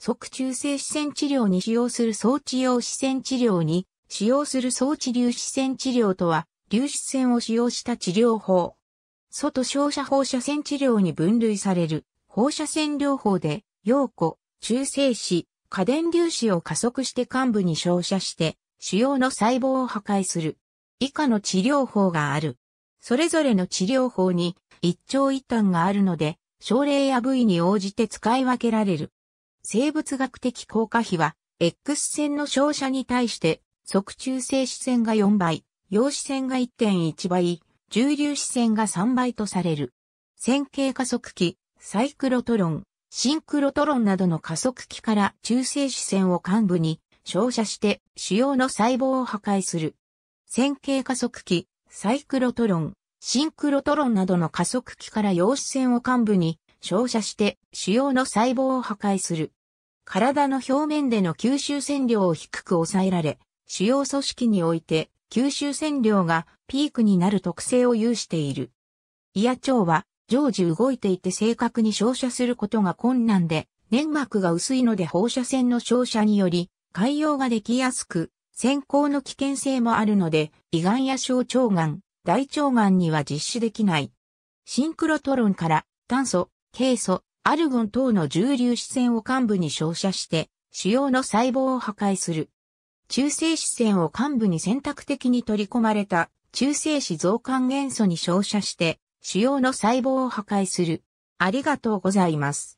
即中性視線治療に使用する装置用視線治療に使用する装置粒子線治療とは、粒子線を使用した治療法。外照射放射線治療に分類される放射線療法で、陽子、中性子、過電粒子を加速して患部に照射して、主要の細胞を破壊する。以下の治療法がある。それぞれの治療法に一長一短があるので、症例や部位に応じて使い分けられる。生物学的効果比は、X 線の照射に対して、側中性子線が4倍、陽子線が1.1倍、重粒子線が3倍とされる。線形加速器、サイクロトロン、シンクロトロンなどの加速器から中性子線を幹部に照射して主要の細胞を破壊する。線形加速器、サイクロトロン、シンクロトロンなどの加速器から陽子線を幹部に照射して主要の細胞を破壊する。体の表面での吸収線量を低く抑えられ、主要組織において吸収線量がピークになる特性を有している。胃や腸は常時動いていて正確に照射することが困難で、粘膜が薄いので放射線の照射により、海洋ができやすく、先行の危険性もあるので、胃がんや小腸がん、大腸がんには実施できない。シンクロトロンから炭素、ケイ素、アルゴン等の重粒子線を幹部に照射して、主要の細胞を破壊する。中性子線を幹部に選択的に取り込まれた中性子増還元素に照射して、主要の細胞を破壊する。ありがとうございます。